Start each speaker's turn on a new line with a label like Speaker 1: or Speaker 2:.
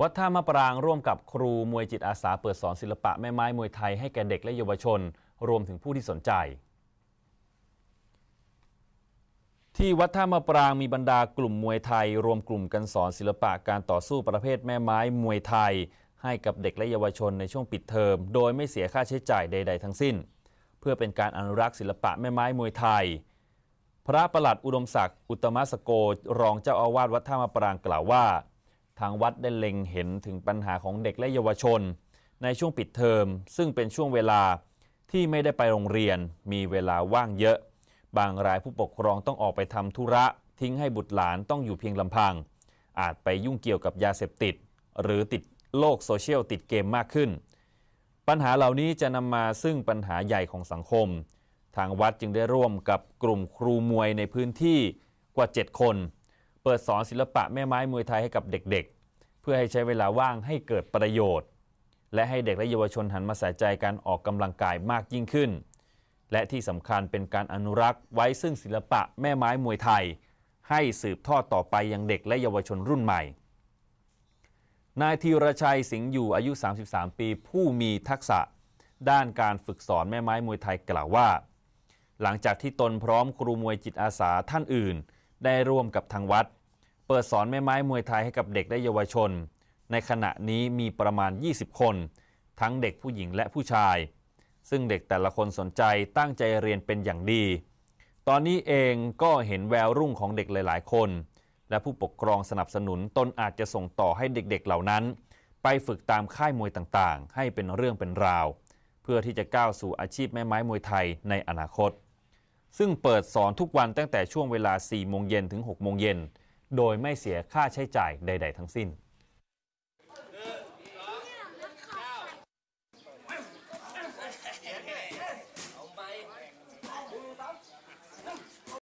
Speaker 1: วัดท่ามะปรางร่วมกับครูมวยจิตอาสาเปิดสอนศิลปะแม่ไม้มวยไทย ให้แก่เด็กและเยาวชนรวมถึงผู้ที่สนใจ ที่วัดท่ามะปรางมีบรรดากลุ่มมวยไทย รวมกลุ่มกันสอนศิลปะการต่อสู้ประเภทแม่ไม้มวยไทยให้กับเด็กและเยาวชนในช่วงปิดเทอม โดยไม่เสียค่าใช้จ่ายใด ๆ ทั้งสิ้น เพื่อเป็นการอนุรักษ์ศิลปะแม่ไม้มวยไทย พระประหลัดอุดมศักดิ์อุตมะสโกรองเจ้าอาวาสวัดท่ามะปรางกล่าวว่าทางวัดได้เล็งเห็นถึงปัญหาของเด็กและเยาวชน ในช่วงปิดเทอม ซึ่งเป็นช่วงเวลาที่ไม่ได้ไปโรงเรียนมีเวลาว่างเยอะ บางรายผู้ปกครองต้องออกไปทำธุระทิ้งให้บุตรหลานต้องอยู่เพียงลำพัง อาจไปยุ่งเกี่ยวกับยาเสพติด หรือติดโลกโซเชียลติดเกมมากขึ้น ปัญหาเหล่านี้จะนำมาซึ่งปัญหาใหญ่ของสังคม ทางวัดจึงได้ร่วมกับกลุ่มครูมวยในพื้นที่กว่า 7 คนเปิดสอนศิลปะแม่ไม้มวยไทยให้กับเด็กๆ เพื่อให้ใช้เวลาว่างให้เกิดประโยชน์ และให้เด็กและเยาวชนหันมาใส่ใจการออกกำลังกายมากยิ่งขึ้น และที่สำคัญเป็นการอนุรักษ์ไว้ซึ่งศิลปะแม่ไม้มวยไทย ให้สืบทอดต่อไปยังเด็กและเยาวชนรุ่นใหม่ นายธีรชัยสิงห์อยู่อายุ 33 ปีผู้มีทักษะ ด้านการฝึกสอนแม่ไม้มวยไทยกล่าวว่า หลังจากที่ตนพร้อมครูมวยจิตอาสาท่านอื่นได้ร่วมกับทางวัด เปิดสอนแม่ไม้มวยไทยให้กับเด็กและเยาวชน ในขณะนี้มีประมาณ 20 คน ทั้งเด็กผู้หญิงและผู้ชาย ซึ่งเด็กแต่ละคนสนใจตั้งใจเรียนเป็นอย่างดี ตอนนี้เองก็เห็นแววรุ่งของเด็กหลายๆ คน และผู้ปกครองสนับสนุนตนอาจจะส่งต่อให้เด็กๆเหล่านั้น ไปฝึกตามค่ายมวยต่างๆ ให้เป็นเรื่องเป็นราว เพื่อที่จะก้าวสู่อาชีพแม่ไม้มวยไทยในอนาคตซึ่งเปิดสอนทุกวันตั้งแต่ช่วงเวลา4โมงเย็นถึง6โมงเย็นโดยไม่เสียค่าใช้จ่ายใดๆทั้งสิ้น